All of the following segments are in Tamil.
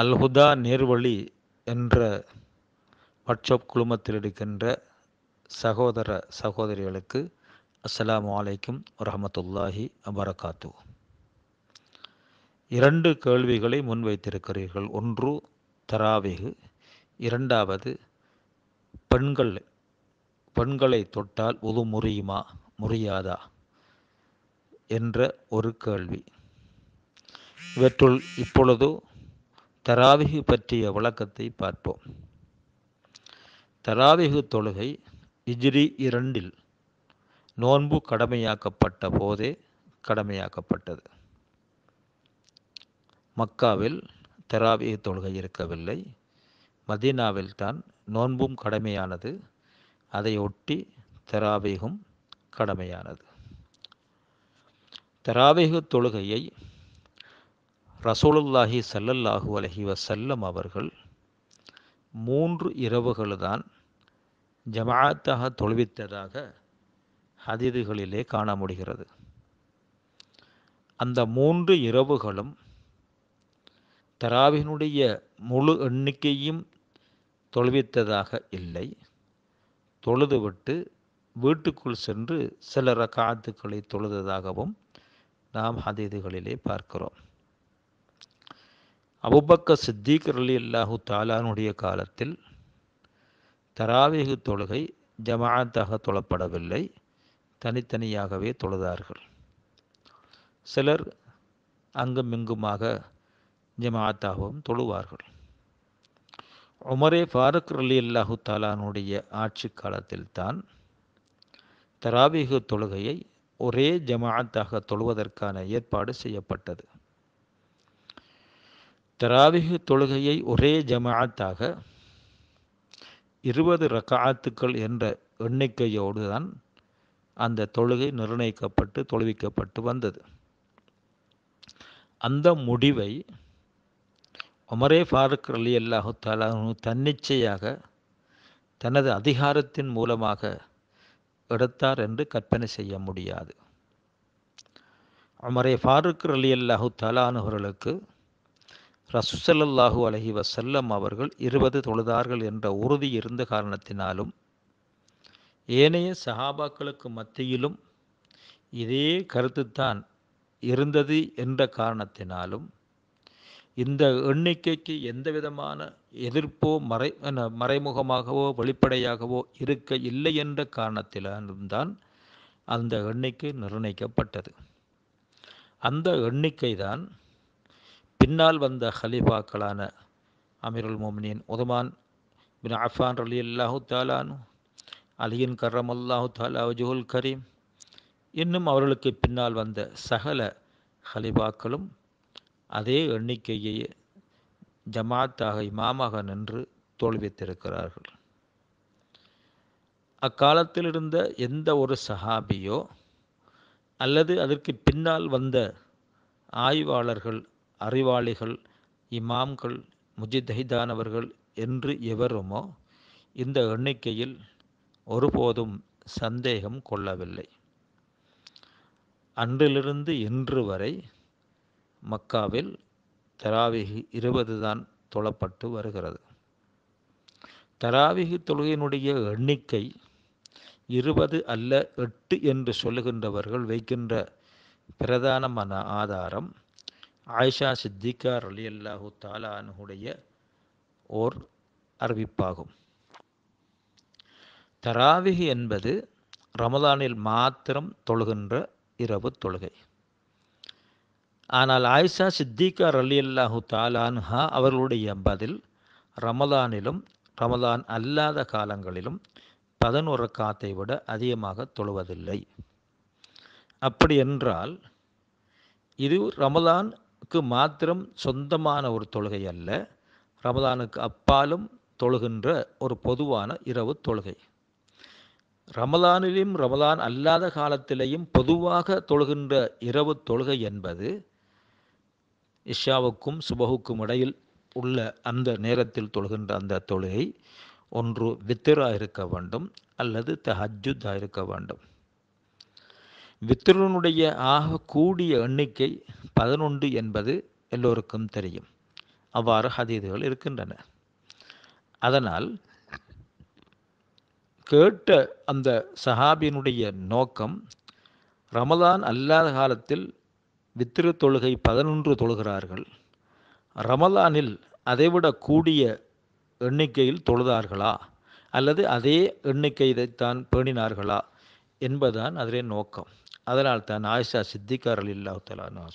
அல்ஹுதா நேர்வழி என்ற வாட்ஸ்அப் குழுமத்தில் இருக்கின்ற சகோதர சகோதரிகளுக்கு அஸ்லாம் வலைக்கும் வரமத்துல்லாஹி அபரகாத்து இரண்டு கேள்விகளை முன்வைத்திருக்கிறீர்கள் ஒன்று தராவிகு இரண்டாவது பெண்கள் பெண்களை தொட்டால் உது முறியுமா முறியாதா என்ற ஒரு கேள்வி இவற்றுள் இப்பொழுது தராவிகு பற்றிய விளக்கத்தை பார்ப்போம் தராவிகு தொழுகை இஜ்ரி இரண்டில் நோன்பு கடமையாக்கப்பட்ட போதே கடமையாக்கப்பட்டது மக்காவில் தராவிகு தொழுகை இருக்கவில்லை மதீனாவில் தான் நோன்பும் கடமையானது அதை ஒட்டி தராவிகும் கடமையானது தராவிகு தொழுகையை ரசோலுல்லாஹி சல்லல்லாஹூ அலஹி வசல்லம் அவர்கள் மூன்று இரவுகள் தான் ஜமாத்தாக தொழுவித்ததாக ஹதிதுகளிலே காண முடிகிறது அந்த மூன்று இரவுகளும் தராவினுடைய முழு எண்ணிக்கையும் தொழுவித்ததாக இல்லை தொழுதுவிட்டு வீட்டுக்குள் சென்று சிலர காத்துக்களை தொழுததாகவும் நாம் ஹதீதுகளிலே பார்க்கிறோம் அபுபக்க சித்திக் அலி அல்லாஹு தாலானுடைய காலத்தில் தராவேகு தொழுகை ஜமாத்தாக தொழப்படவில்லை தனித்தனியாகவே தொழுதார்கள் சிலர் அங்கும் இங்குமாக ஜமாத்தாகவும் தொழுவார்கள் உமரே ஃபாரூக் அலி அல்லாஹு தாலானுடைய ஆட்சி காலத்தில்தான் தராவிகு தொழுகையை ஒரே ஜமாத்தாக தொழுவதற்கான ஏற்பாடு செய்யப்பட்டது தராவிகு தொழுகையை ஒரே ஜமாத்தாக இருபது ரக்காத்துக்கள் என்ற எண்ணிக்கையோடு தான் அந்த தொழுகை நிர்ணயிக்கப்பட்டு தொழுவிக்கப்பட்டு வந்தது அந்த முடிவை ஒமரே ஃபாருக் அலி அல்லாஹு தாலானு தன்னிச்சையாக தனது அதிகாரத்தின் மூலமாக எடுத்தார் என்று கற்பனை செய்ய முடியாது அமரே ஃபாருக் அலி அல்லாஹு தாலானுவர்களுக்கு ரசூசல்லாஹூ அலஹி வசல்லம் அவர்கள் இருபது தொழுதார்கள் என்ற உறுதி இருந்த காரணத்தினாலும் ஏனைய சஹாபாக்களுக்கு மத்தியிலும் இதே கருத்துத்தான் இருந்தது என்ற காரணத்தினாலும் இந்த எண்ணிக்கைக்கு எந்த விதமான எதிர்ப்போ மறை மறைமுகமாகவோ வெளிப்படையாகவோ இருக்க இல்லை என்ற காரணத்திலும் தான் அந்த எண்ணிக்கை நிர்ணயிக்கப்பட்டது அந்த எண்ணிக்கை தான் பின்னால் வந்த ஹலீஃபாக்களான அமீருல் மோமினியின் உதமான் பின் அஃபான் அலி அல்லாஹு தாலானு அலியின் கர்ரம் அல்லாஹு தாலா ஜுஹுல் கரீம் இன்னும் அவர்களுக்கு பின்னால் வந்த சகல ஹலிபாக்களும் அதே எண்ணிக்கையை ஜமாத்தாக இமாமாக நின்று தோல்வித்திருக்கிறார்கள் அக்காலத்தில் இருந்த எந்த ஒரு சஹாபியோ அல்லது அதற்கு பின்னால் வந்த ஆய்வாளர்கள் அறிவாளிகள் இமாம்கள் முஜிதஹிதானவர்கள் என்று எவருமோ இந்த எண்ணிக்கையில் ஒருபோதும் சந்தேகம் கொள்ளவில்லை அன்றிலிருந்து இன்று வரை மக்காவில் தராவிகி இருபது தான் தொழப்பட்டு வருகிறது தராவிகி தொழுகையினுடைய எண்ணிக்கை இருபது அல்ல எட்டு என்று சொல்லுகின்றவர்கள் வைக்கின்ற பிரதானமான ஆதாரம் ஆயிஷா சித்திகா அலி அல்லாஹு தாலானுடைய ஓர் அறிவிப்பாகும் தராவிகி என்பது ரமதானில் மாத்திரம் தொழுகின்ற இரவு தொழுகை ஆனால் ஆயிஷா சித்திகா ரலி அல்லாஹு தாலான்ஹா அவர்களுடைய பதில் ரமதானிலும் ரமதான் அல்லாத காலங்களிலும் பதினோரு காத்தை விட அதிகமாக தொழுவதில்லை அப்படி என்றால் இது ரமதான் ரமதானுக்கு மாத்திரம் சொந்தமான ஒரு தொழுகை அல்ல ரமதானுக்கு அப்பாலும் தொழுகின்ற ஒரு பொதுவான இரவு தொழுகை ரமதானிலும் ரமதான் அல்லாத காலத்திலேயும் பொதுவாக தொழுகின்ற இரவு தொழுகை என்பது இஷாவுக்கும் சுபகுக்கும் இடையில் உள்ள அந்த நேரத்தில் தொழுகின்ற அந்த தொழுகை ஒன்று வித்திராக இருக்க வேண்டும் அல்லது தஹஜுத்தாக இருக்க வேண்டும் ஆக ஆகக்கூடிய எண்ணிக்கை பதினொன்று என்பது எல்லோருக்கும் தெரியும் அவ்வாறு ஹதீதுகள் இருக்கின்றன அதனால் கேட்ட அந்த சஹாபியினுடைய நோக்கம் ரமதான் அல்லாத காலத்தில் வித்திரு தொழுகை பதினொன்று தொழுகிறார்கள் ரமதானில் அதைவிட கூடிய எண்ணிக்கையில் தொழுதார்களா அல்லது அதே தான் பேணினார்களா என்பதுதான் அதிலே நோக்கம் அதனால் தான் ஆயிஷா சித்திகார் அலி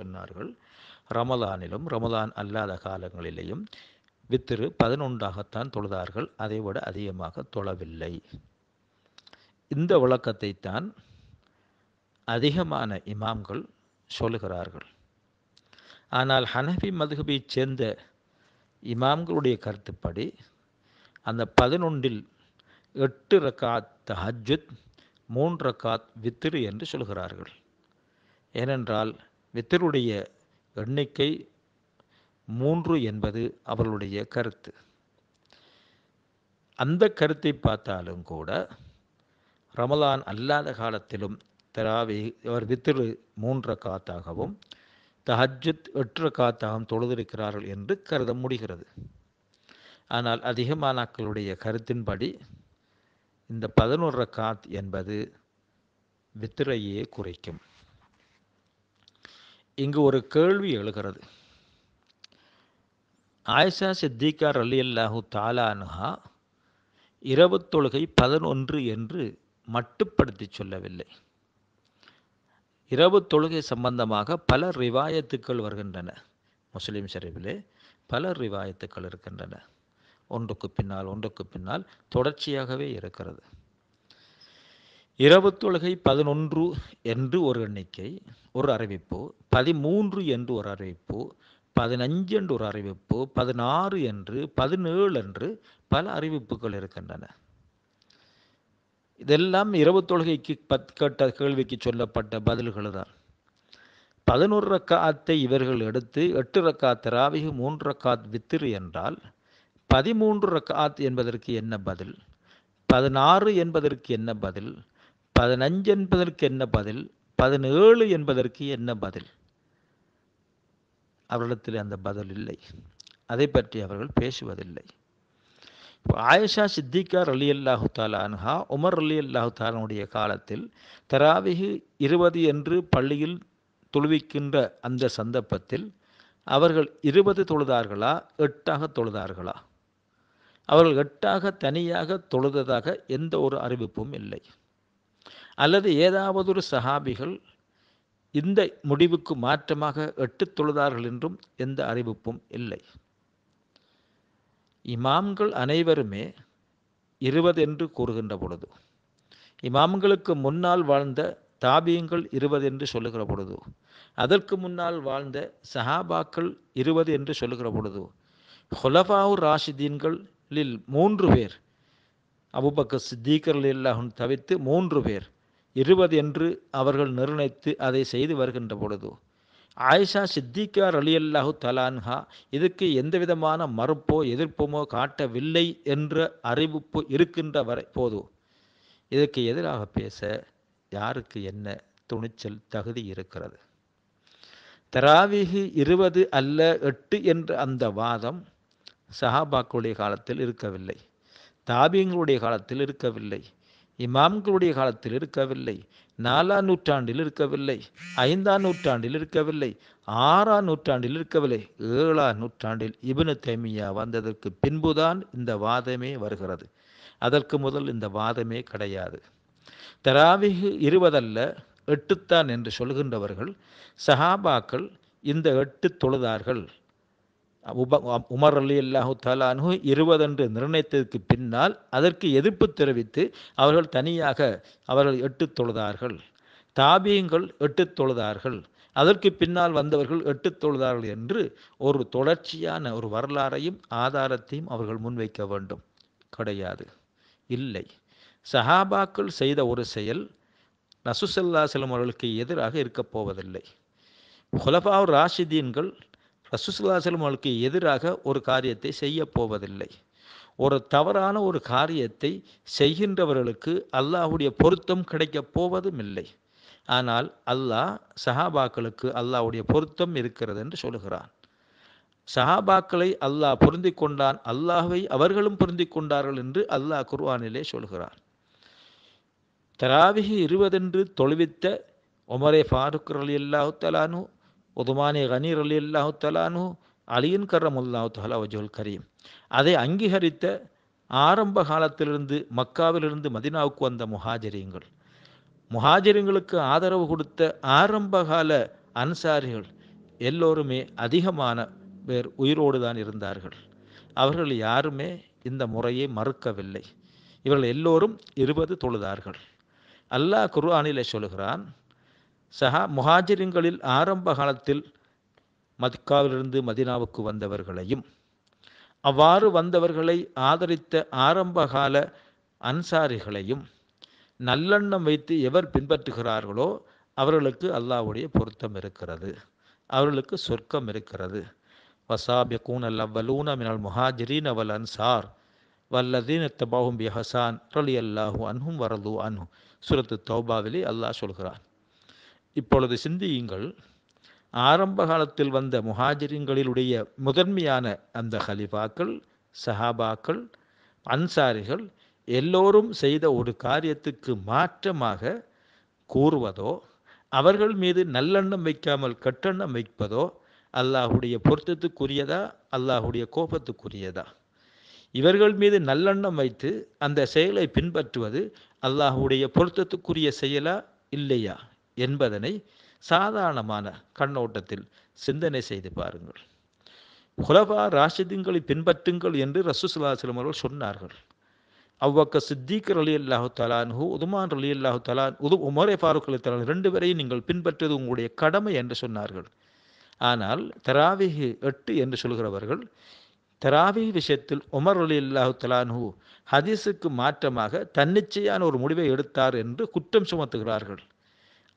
சொன்னார்கள் ரமலானிலும் ரமலான் அல்லாத காலங்களிலேயும் வித்திரு பதினொன்றாகத்தான் தொழுதார்கள் அதை விட அதிகமாக தொழவில்லை இந்த விளக்கத்தை தான் அதிகமான இமாம்கள் சொல்லுகிறார்கள் ஆனால் ஹனஃபி மதுகபைச் சேர்ந்த இமாம்களுடைய கருத்துப்படி அந்த பதினொன்றில் எட்டு ரக்காத் ஹஜ்ஜுத் மூன்று காத் வித்திரு என்று சொல்கிறார்கள் ஏனென்றால் வித்திருடைய எண்ணிக்கை மூன்று என்பது அவர்களுடைய கருத்து அந்த கருத்தை பார்த்தாலும் கூட ரமலான் அல்லாத காலத்திலும் தராவி அவர் வித்திரு மூன்று காத்தாகவும் தஹஜுத் எட்டு காத்தாகவும் தொழுதிருக்கிறார்கள் என்று கருத முடிகிறது ஆனால் அதிகமானாக்களுடைய கருத்தின்படி இந்த பதினோரு ரக்காத் என்பது வித்திரையே குறைக்கும் இங்கு ஒரு கேள்வி எழுகிறது ஆயிஷா சித்திகார் அலி அல்லாஹு தாலானுஹா இரவு தொழுகை பதினொன்று என்று மட்டுப்படுத்தி சொல்லவில்லை இரவு தொழுகை சம்பந்தமாக பல ரிவாயத்துக்கள் வருகின்றன முஸ்லீம் ஷரீஃபிலே பல ரிவாயத்துக்கள் இருக்கின்றன ஒன்றுக்கு பின்னால் ஒன்றுக்கு பின்னால் தொடர்ச்சியாகவே இருக்கிறது இரவு தொழுகை பதினொன்று என்று ஒரு எண்ணிக்கை ஒரு அறிவிப்பு பதிமூன்று என்று ஒரு அறிவிப்பு பதினஞ்சு என்று ஒரு அறிவிப்பு பதினாறு என்று பதினேழு என்று பல அறிவிப்புகள் இருக்கின்றன இதெல்லாம் இரவு தொழுகைக்கு பத் கேட்ட கேள்விக்கு சொல்லப்பட்ட பதில்கள் தான் பதினொரு ரக்காத்தை இவர்கள் எடுத்து எட்டு ரக்காத் ராவிகு மூன்று ரக்காத் வித்திரு என்றால் பதிமூன்று ரக்காத் என்பதற்கு என்ன பதில் பதினாறு என்பதற்கு என்ன பதில் பதினஞ்சு என்பதற்கு என்ன பதில் பதினேழு என்பதற்கு என்ன பதில் அவர்களிடத்தில் அந்த பதில் இல்லை அதை பற்றி அவர்கள் பேசுவதில்லை இப்போ ஆயிஷா சித்திகா அலி அல்லாஹு தாலான்ஹா உமர் அலி அல்லாஹு தாலானுடைய காலத்தில் தராவிகு இருபது என்று பள்ளியில் தொழுவிக்கின்ற அந்த சந்தர்ப்பத்தில் அவர்கள் இருபது தொழுதார்களா எட்டாக தொழுதார்களா அவர்கள் எட்டாக தனியாக தொழுததாக எந்த ஒரு அறிவிப்பும் இல்லை அல்லது ஏதாவது ஒரு சஹாபிகள் இந்த முடிவுக்கு மாற்றமாக எட்டு தொழுதார்கள் என்றும் எந்த அறிவிப்பும் இல்லை இமாம்கள் அனைவருமே இருபது என்று கூறுகின்ற பொழுது இமாம்களுக்கு முன்னால் வாழ்ந்த தாபியங்கள் இருபது என்று சொல்லுகிற பொழுது அதற்கு முன்னால் வாழ்ந்த சஹாபாக்கள் இருபது என்று சொல்லுகிற பொழுது ஹொலபாவு ராஷிதீன்கள் லில் மூன்று பேர் அபுபக்க சித்தீக்கர் இல்லாகும் தவிர்த்து மூன்று பேர் இருபது என்று அவர்கள் நிர்ணயித்து அதை செய்து வருகின்ற பொழுது ஆயிஷா சித்திகார் அலி அல்லாஹு தலான்ஹா இதுக்கு எந்த விதமான மறுப்போ எதிர்ப்புமோ காட்டவில்லை என்ற அறிவிப்பு இருக்கின்ற வரை போதும் இதற்கு எதிராக பேச யாருக்கு என்ன துணிச்சல் தகுதி இருக்கிறது தராவிகு இருபது அல்ல எட்டு என்ற அந்த வாதம் சஹாபாக்களுடைய காலத்தில் இருக்கவில்லை தாபியங்களுடைய காலத்தில் இருக்கவில்லை இமாம்களுடைய காலத்தில் இருக்கவில்லை நாலாம் நூற்றாண்டில் இருக்கவில்லை ஐந்தாம் நூற்றாண்டில் இருக்கவில்லை ஆறாம் நூற்றாண்டில் இருக்கவில்லை ஏழாம் நூற்றாண்டில் இபனு தேமியா வந்ததற்கு பின்புதான் இந்த வாதமே வருகிறது அதற்கு முதல் இந்த வாதமே கிடையாது தராவிகு இருபதல்ல எட்டுத்தான் என்று சொல்கின்றவர்கள் சஹாபாக்கள் இந்த எட்டு தொழுதார்கள் உமர் அலி அல்லாஹு தாலானு இருபது என்று நிர்ணயித்ததற்கு பின்னால் அதற்கு எதிர்ப்பு தெரிவித்து அவர்கள் தனியாக அவர்கள் எட்டு தொழுதார்கள் தாபியங்கள் எட்டு தொழுதார்கள் அதற்கு பின்னால் வந்தவர்கள் எட்டு தொழுதார்கள் என்று ஒரு தொடர்ச்சியான ஒரு வரலாறையும் ஆதாரத்தையும் அவர்கள் முன்வைக்க வேண்டும் கிடையாது இல்லை சஹாபாக்கள் செய்த ஒரு செயல் நசுசல்லா செல்லும் அவர்களுக்கு எதிராக இருக்கப் போவதில்லை ஹுலபாவ் ராஷிதீன்கள் ரசூசுல்லாசலம் அவளுக்கு எதிராக ஒரு காரியத்தை செய்ய போவதில்லை ஒரு தவறான ஒரு காரியத்தை செய்கின்றவர்களுக்கு அல்லாஹுடைய பொருத்தம் கிடைக்கப் போவதும் இல்லை ஆனால் அல்லாஹ் சஹாபாக்களுக்கு அல்லாஹுடைய பொருத்தம் இருக்கிறது என்று சொல்கிறான் சஹாபாக்களை அல்லாஹ் பொருந்தி கொண்டான் அல்லாஹுவை அவர்களும் பொருந்தி கொண்டார்கள் என்று அல்லாஹ் குர்வானிலே சொல்கிறான் தராவிகி இருபதென்று தொழுவித்த ஒமரே ஃபாருக் அல்லாஹு தலானு ஒதுமானி கனீர் அலி அல்லாஹு தலானு அலியின் கரம் அல்லாஹு தலா வஜுல் கரீம் அதை அங்கீகரித்த ஆரம்ப காலத்திலிருந்து மக்காவிலிருந்து மதினாவுக்கு வந்த முஹாஜரியங்கள் முஹாஜரியங்களுக்கு ஆதரவு கொடுத்த ஆரம்பகால அன்சாரிகள் எல்லோருமே அதிகமான பேர் உயிரோடு தான் இருந்தார்கள் அவர்கள் யாருமே இந்த முறையை மறுக்கவில்லை இவர்கள் எல்லோரும் இருபது தொழுதார்கள் அல்லாஹ் குர்ஆனிலே சொல்கிறான் சஹா முஹாஜிரின்களில் ஆரம்ப காலத்தில் மத்காவிலிருந்து மதினாவுக்கு வந்தவர்களையும் அவ்வாறு வந்தவர்களை ஆதரித்த ஆரம்பகால அன்சாரிகளையும் நல்லெண்ணம் வைத்து எவர் பின்பற்றுகிறார்களோ அவர்களுக்கு அல்லாவுடைய பொருத்தம் இருக்கிறது அவர்களுக்கு சொர்க்கம் இருக்கிறது வசாபியக்கூன் அல் அவ்வலூன மினால் முஹாஜிரீன் அவல் அன்சார் வல்லதீன் தபாஹும் பி ஹசான் அலி அல்லாஹூ அன்ஹும் வரது அன்ஹும் சுரத்து தௌபாவிலே அல்லாஹ் சொல்கிறான் இப்பொழுது சிந்தியுங்கள் ஆரம்ப காலத்தில் வந்த முஹாஜிரிங்களிலுடைய முதன்மையான அந்த ஹலிஃபாக்கள் சஹாபாக்கள் அன்சாரிகள் எல்லோரும் செய்த ஒரு காரியத்துக்கு மாற்றமாக கூறுவதோ அவர்கள் மீது நல்லெண்ணம் வைக்காமல் கட்டெண்ணம் வைப்பதோ அல்லாஹுடைய பொருத்தத்துக்குரியதா அல்லாஹுடைய கோபத்துக்குரியதா இவர்கள் மீது நல்லெண்ணம் வைத்து அந்த செயலை பின்பற்றுவது அல்லாஹுடைய பொருத்தத்துக்குரிய செயலா இல்லையா என்பதனை சாதாரணமான கண்ணோட்டத்தில் சிந்தனை செய்து பாருங்கள் குலபா ராஷிதுங்களை பின்பற்றுங்கள் என்று ரசூசுல்லாஸ்லம் அவர்கள் சொன்னார்கள் அவ்வக்க சித்திக் அலி அல்லாஹு தலான் ஹூ உதுமான் அலி அல்லாஹு தலான் உது உமரே ஃபாரூக் அலி தலான் ரெண்டு பேரையும் நீங்கள் பின்பற்றுவது உங்களுடைய கடமை என்று சொன்னார்கள் ஆனால் தராவிஹு எட்டு என்று சொல்கிறவர்கள் தராவி விஷயத்தில் உமர் அலி அல்லாஹு தலான்ஹு ஹதீஸுக்கு மாற்றமாக தன்னிச்சையான ஒரு முடிவை எடுத்தார் என்று குற்றம் சுமத்துகிறார்கள்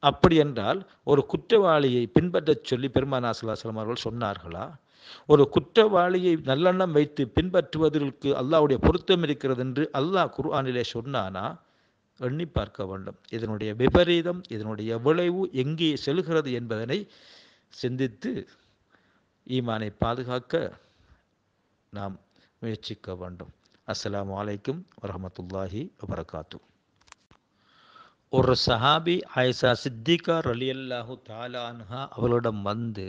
அப்படி என்றால் ஒரு குற்றவாளியை பின்பற்றச் சொல்லி பெருமானா சல்லாஹலம் அவர்கள் சொன்னார்களா ஒரு குற்றவாளியை நல்லெண்ணம் வைத்து பின்பற்றுவதற்கு அல்லாவுடைய பொருத்தம் இருக்கிறது என்று அல்லாஹ் குர்ஆனிலே சொன்னானா எண்ணி பார்க்க வேண்டும் இதனுடைய விபரீதம் இதனுடைய விளைவு எங்கே செல்கிறது என்பதனை சிந்தித்து ஈமானை பாதுகாக்க நாம் முயற்சிக்க வேண்டும் அஸ்லாம் வலைக்கம் வரமத்துல்லாஹி வபரகாத்தூ ஒரு சஹாபி ஆயிஷா சித்திகா ரலி அல்லாஹு தாலான்ஹா அவர்களிடம் வந்து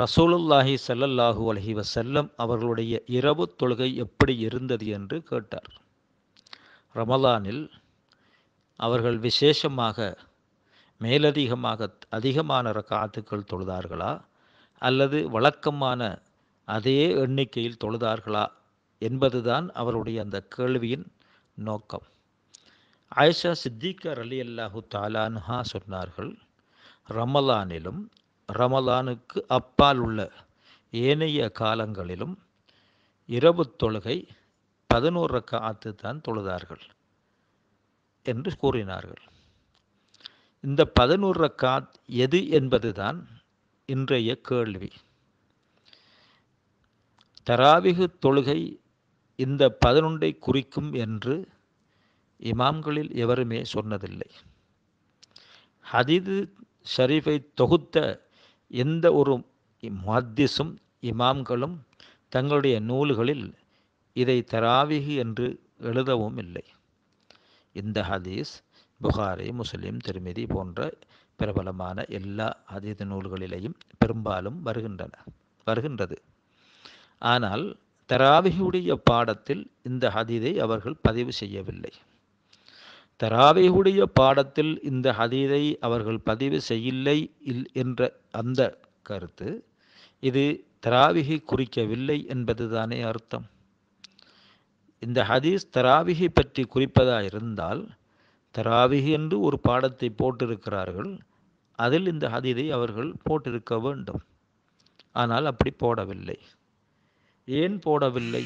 ரசூலுல்லாஹி சல்லல்லாஹூ அலஹி வசல்லம் அவர்களுடைய இரவு தொழுகை எப்படி இருந்தது என்று கேட்டார் ரமலானில் அவர்கள் விசேஷமாக மேலதிகமாக அதிகமான ரக்காத்துக்கள் தொழுதார்களா அல்லது வழக்கமான அதே எண்ணிக்கையில் தொழுதார்களா என்பதுதான் அவருடைய அந்த கேள்வியின் நோக்கம் ஆயிஷா சித்திகர் அலி அல்லாஹு தாலானுஹா சொன்னார்கள் ரமலானிலும் ரமலானுக்கு அப்பால் உள்ள ஏனைய காலங்களிலும் இரவு தொழுகை பதினோரு காத்து தான் தொழுதார்கள் என்று கூறினார்கள் இந்த பதினோரு ரக்காத் எது என்பதுதான் இன்றைய கேள்வி தராவிகு தொழுகை இந்த பதினொன்றை குறிக்கும் என்று இமாம்களில் எவருமே சொன்னதில்லை ஹதீது ஷரீஃபை தொகுத்த எந்த ஒரு மத்திஸும் இமாம்களும் தங்களுடைய நூல்களில் இதை தராவிகு என்று எழுதவும் இல்லை இந்த ஹதீஸ் புகாரி முஸ்லீம் திருமிதி போன்ற பிரபலமான எல்லா ஹதீத நூல்களிலேயும் பெரும்பாலும் வருகின்றன வருகின்றது ஆனால் தராவிகியுடைய பாடத்தில் இந்த ஹதீதை அவர்கள் பதிவு செய்யவில்லை தராவிகுடைய பாடத்தில் இந்த ஹதீதை அவர்கள் பதிவு செய்யில்லை இல் என்ற அந்த கருத்து இது தராவிகை குறிக்கவில்லை என்பதுதானே அர்த்தம் இந்த ஹதீஸ் தராவிகை பற்றி குறிப்பதாக இருந்தால் தராவிகி என்று ஒரு பாடத்தை போட்டிருக்கிறார்கள் அதில் இந்த ஹதீதை அவர்கள் போட்டிருக்க வேண்டும் ஆனால் அப்படி போடவில்லை ஏன் போடவில்லை